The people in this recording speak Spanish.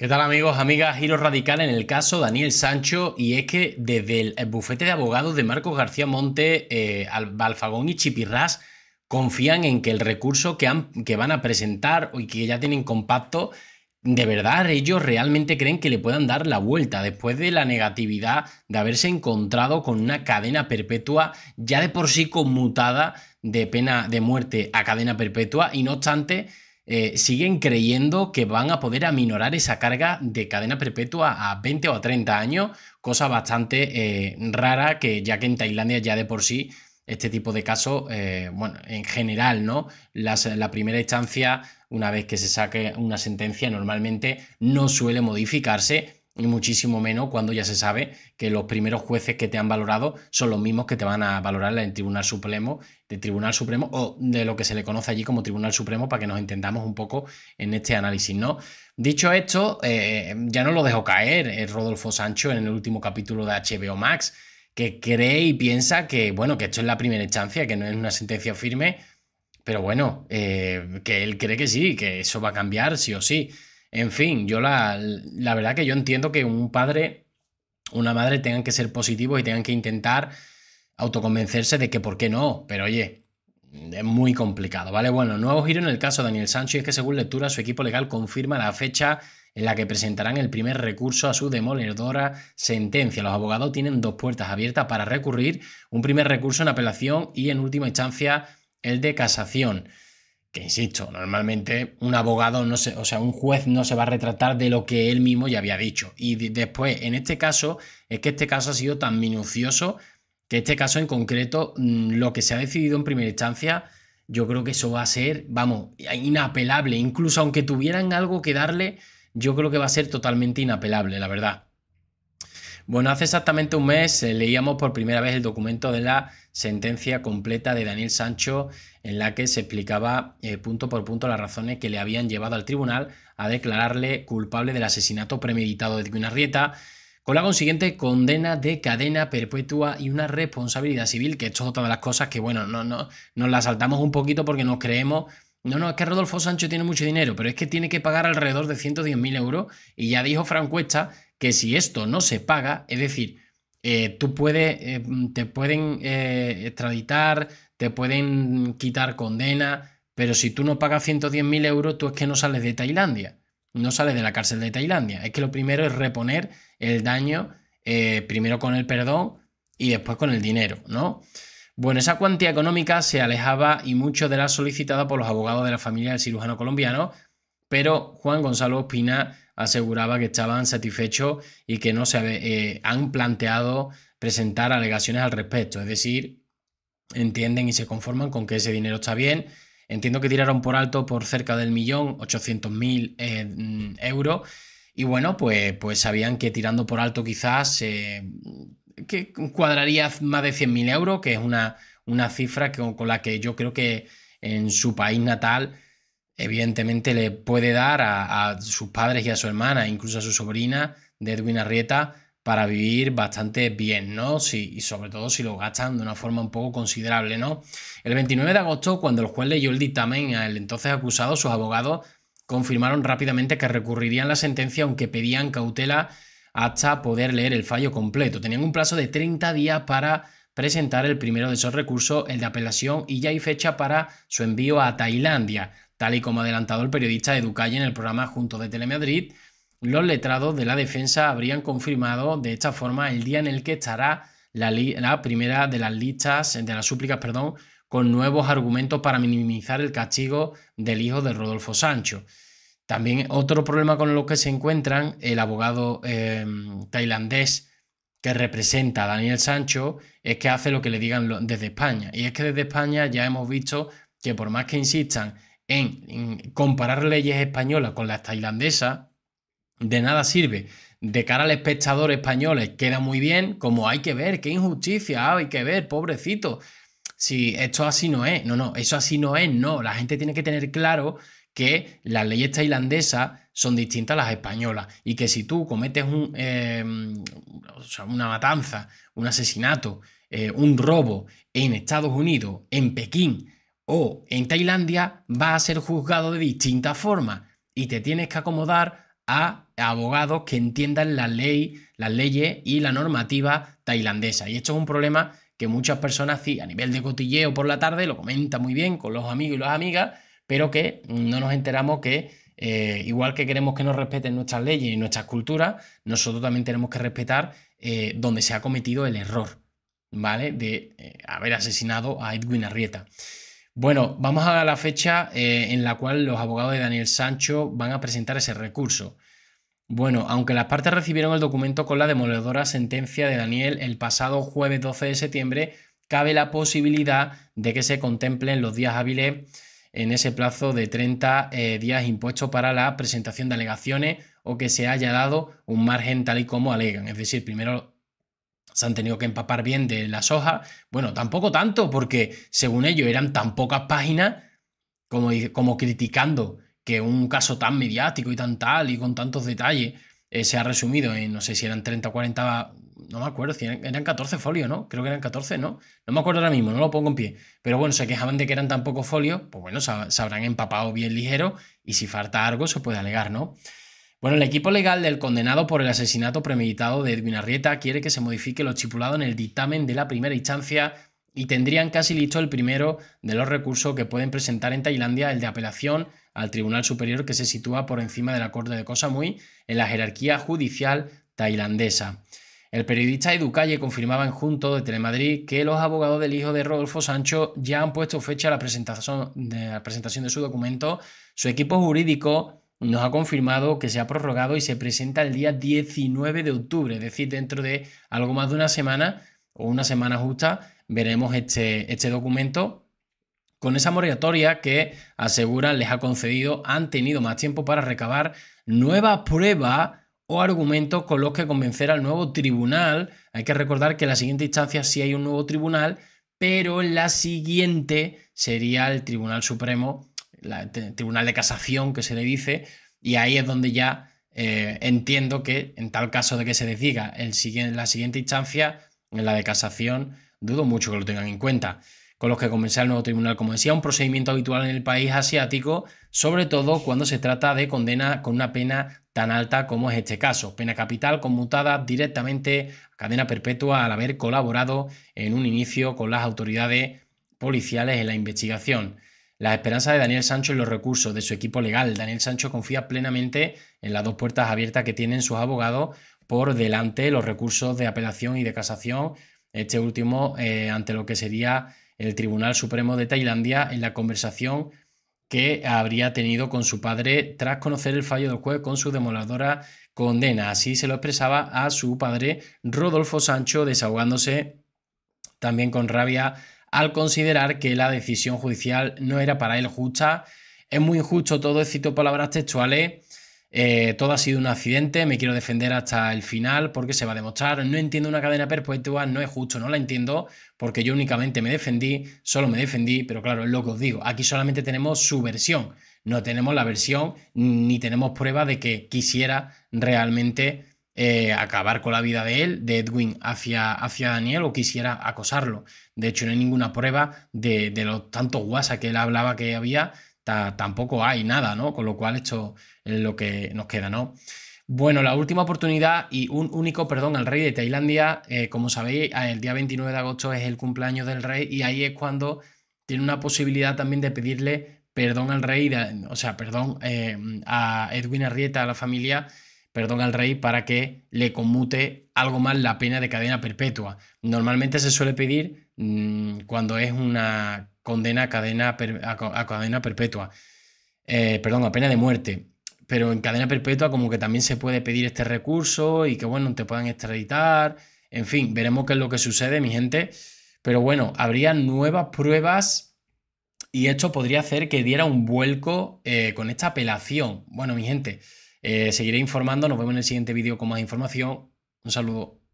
¿Qué tal amigos, amigas? Giro radical en el caso Daniel Sancho y es que desde el bufete de abogados de Marcos García Monte, eh, Alfagón y Chipirras confían en que el recurso que, que van a presentar y que ya tienen compacto, de verdad ellos realmente creen que le puedan dar la vuelta después de la negatividad de haberse encontrado con una cadena perpetua ya de por sí conmutada de pena de muerte a cadena perpetua y no obstante eh, siguen creyendo que van a poder aminorar esa carga de cadena perpetua a 20 o 30 años, cosa bastante eh, rara que ya que en Tailandia ya de por sí este tipo de casos, eh, bueno, en general, ¿no? la primera instancia, una vez que se saque una sentencia, normalmente no suele modificarse y muchísimo menos cuando ya se sabe que los primeros jueces que te han valorado son los mismos que te van a valorar en el Tribunal Supremo, de Tribunal Supremo o de lo que se le conoce allí como Tribunal Supremo para que nos entendamos un poco en este análisis, ¿no? Dicho esto, eh, ya no lo dejo caer eh, Rodolfo Sancho en el último capítulo de HBO Max, que cree y piensa que, bueno, que esto es la primera instancia, que no es una sentencia firme, pero bueno, eh, que él cree que sí, que eso va a cambiar sí o sí. En fin, yo la, verdad que yo entiendo que un padre, una madre tengan que ser positivos y tengan que intentar autoconvencerse de que por qué no, pero oye, es muy complicado, ¿vale? Bueno, nuevo giro en el caso de Daniel Sancho es que según lectura su equipo legal confirma la fecha en la que presentarán el primer recurso a su demoledora sentencia. Los abogados tienen dos puertas abiertas para recurrir, un primer recurso en apelación y en última instancia el de casación insisto, normalmente un abogado no se, o sea, un juez no se va a retratar de lo que él mismo ya había dicho. Y después, en este caso, es que este caso ha sido tan minucioso que este caso en concreto, mm, lo que se ha decidido en primera instancia, yo creo que eso va a ser, vamos, inapelable. Incluso aunque tuvieran algo que darle, yo creo que va a ser totalmente inapelable, la verdad. Bueno, hace exactamente un mes eh, leíamos por primera vez el documento de la sentencia completa de Daniel Sancho en la que se explicaba eh, punto por punto las razones que le habían llevado al tribunal a declararle culpable del asesinato premeditado de Guinarrieta con la consiguiente condena de cadena perpetua y una responsabilidad civil, que esto es otra las cosas que, bueno, no, no, nos la saltamos un poquito porque nos creemos, no, no, es que Rodolfo Sancho tiene mucho dinero, pero es que tiene que pagar alrededor de 110.000 euros y ya dijo Frank Cuesta que si esto no se paga, es decir, eh, tú puedes, eh, te pueden eh, extraditar, te pueden quitar condena, pero si tú no pagas 110.000 euros, tú es que no sales de Tailandia, no sales de la cárcel de Tailandia. Es que lo primero es reponer el daño, primero con el perdón y después con el dinero, ¿no? Bueno, esa cuantía económica se alejaba y mucho de la solicitada por los abogados de la familia del cirujano colombiano, pero Juan Gonzalo Espina aseguraba que estaban satisfechos y que no se eh, han planteado presentar alegaciones al respecto. Es decir, entienden y se conforman con que ese dinero está bien. Entiendo que tiraron por alto por cerca del millón, 800 mil eh, mm, euros. Y bueno, pues, pues, sabían que tirando por alto quizás eh, cuadraría más de 100 mil euros, que es una, cifra con la que yo creo que en su país natal evidentemente le puede dar a, sus padres y a su hermana, incluso a su sobrina de Edwin Arrieta, para vivir bastante bien, ¿no? y sobre todo si lo gastan de una forma un poco considerable, ¿no? El 29 de agosto, cuando el juez leyó el dictamen al entonces acusado, sus abogados confirmaron rápidamente que recurrirían la sentencia, aunque pedían cautela hasta poder leer el fallo completo. Tenían un plazo de 30 días para presentar el primero de esos recursos, el de apelación, y ya hay fecha para su envío a Tailandia. Tal y como ha adelantado el periodista Calle en el programa Junto de Telemadrid, los letrados de la defensa habrían confirmado de esta forma el día en el que estará la, primera de las listas, de las súplicas, perdón, con nuevos argumentos para minimizar el castigo del hijo de Rodolfo Sancho. También otro problema con lo que se encuentran el abogado em, tailandés que representa a Daniel Sancho es que hace lo que le digan desde España. Y es que desde España ya hemos visto que por más que insistan en, comparar leyes españolas con las tailandesas, de nada sirve. De cara al espectador español eh, queda muy bien, como hay que ver, qué injusticia, ah, hay que ver, pobrecito. Si esto así no es, no, no, eso así no es, no. La gente tiene que tener claro que las leyes tailandesas son distintas a las españolas y que si tú cometes un, em, una matanza, un asesinato, eh, un robo en Estados Unidos, en Pekín, o en Tailandia va a ser juzgado de distintas formas y te tienes que acomodar a abogados que entiendan la ley, las leyes y la normativa tailandesa. Y esto es un problema que muchas personas sí, a nivel de cotilleo por la tarde, lo comenta muy bien con los amigos y las amigas, pero que no nos enteramos que eh, igual que queremos que nos respeten nuestras leyes y nuestras culturas, nosotros también tenemos que respetar eh, donde se ha cometido el error, ¿vale? De eh, haber asesinado a Edwin Arrieta. Bueno, vamos a la fecha eh, en la cual los abogados de Daniel Sancho van a presentar ese recurso. Bueno, aunque las partes recibieron el documento con la demoledora sentencia de Daniel el pasado jueves 12 de septiembre, cabe la posibilidad de que se contemplen los días hábiles en ese plazo de 30 eh, días impuestos para la presentación de alegaciones o que se haya dado un margen tal y como alegan. Es decir, primero se han tenido que empapar bien de las hojas. Bueno, tampoco tanto, porque según ellos eran tan pocas páginas como, como criticando que un caso tan mediático y tan tal y con tantos detalles eh, se ha resumido en, no sé si eran 30 o 40, no me acuerdo, si eran, 14 folios, ¿no? Creo que eran 14, ¿no? No me acuerdo ahora mismo, no lo pongo en pie. Pero bueno, se quejaban de que eran tan pocos folios, pues bueno, se, se habrán empapado bien ligero y si falta algo se puede alegar, ¿no? Bueno, el equipo legal del condenado por el asesinato premeditado de Edwin Arrieta quiere que se modifique lo estipulado en el dictamen de la primera instancia y tendrían casi listo el primero de los recursos que pueden presentar en Tailandia, el de apelación al Tribunal Superior que se sitúa por encima de la Corte de Cosa Muy en la jerarquía judicial tailandesa. El periodista Edu Calle confirmaba en Junto de Telemadrid que los abogados del hijo de Rodolfo Sancho ya han puesto fecha a la presentación de su documento. Su equipo jurídico nos ha confirmado que se ha prorrogado y se presenta el día 19 de octubre, es decir, dentro de algo más de una semana o una semana justa, veremos este, este documento con esa moratoria que aseguran les ha concedido, han tenido más tiempo para recabar nuevas pruebas o argumentos con los que convencer al nuevo tribunal. Hay que recordar que en la siguiente instancia sí hay un nuevo tribunal, pero la siguiente sería el Tribunal Supremo el Tribunal de Casación que se le dice, y ahí es donde ya eh, entiendo que en tal caso de que se decida en la siguiente instancia, en la de casación, dudo mucho que lo tengan en cuenta. Con los que comencé el nuevo tribunal, como decía, un procedimiento habitual en el país asiático, sobre todo cuando se trata de condena con una pena tan alta como es este caso. Pena capital conmutada directamente a cadena perpetua al haber colaborado en un inicio con las autoridades policiales en la investigación las esperanzas de Daniel Sancho y los recursos de su equipo legal. Daniel Sancho confía plenamente en las dos puertas abiertas que tienen sus abogados por delante los recursos de apelación y de casación, este último eh, ante lo que sería el Tribunal Supremo de Tailandia en la conversación que habría tenido con su padre tras conocer el fallo del juez con su demoladora condena. Así se lo expresaba a su padre Rodolfo Sancho, desahogándose también con rabia al considerar que la decisión judicial no era para él justa. Es muy injusto todo, cito palabras textuales. Eh, todo ha sido un accidente, me quiero defender hasta el final porque se va a demostrar. No entiendo una cadena perpetua, no es justo, no la entiendo porque yo únicamente me defendí, solo me defendí, pero claro, es lo que os digo, aquí solamente tenemos su versión, no tenemos la versión ni tenemos prueba de que quisiera realmente eh, acabar con la vida de él, de Edwin, hacia, hacia Daniel o quisiera acosarlo. De hecho, no hay ninguna prueba de, de los tantos guasa que él hablaba que había, tampoco hay nada, ¿no? Con lo cual esto es lo que nos queda, ¿no? Bueno, la última oportunidad y un único perdón al rey de Tailandia, eh, como sabéis, ah, el día 29 de agosto es el cumpleaños del rey y ahí es cuando tiene una posibilidad también de pedirle perdón al rey, o sea, perdón eh, a Edwin Arrieta, a la familia, perdón al rey para que le conmute algo más la pena de cadena perpetua. Normalmente se suele pedir mm, cuando es una condena a cadena, a, cadena perpetua, eh, perdón, a pena de muerte. Pero en cadena perpetua como que también se puede pedir este recurso y que bueno, te puedan extraditar. En fin, veremos qué es lo que sucede, mi gente. Pero bueno, habría nuevas pruebas y esto podría hacer que diera un vuelco eh, con esta apelación. Bueno, mi gente, eh, seguiré informando, nos vemos en el siguiente vídeo con más información. Un saludo.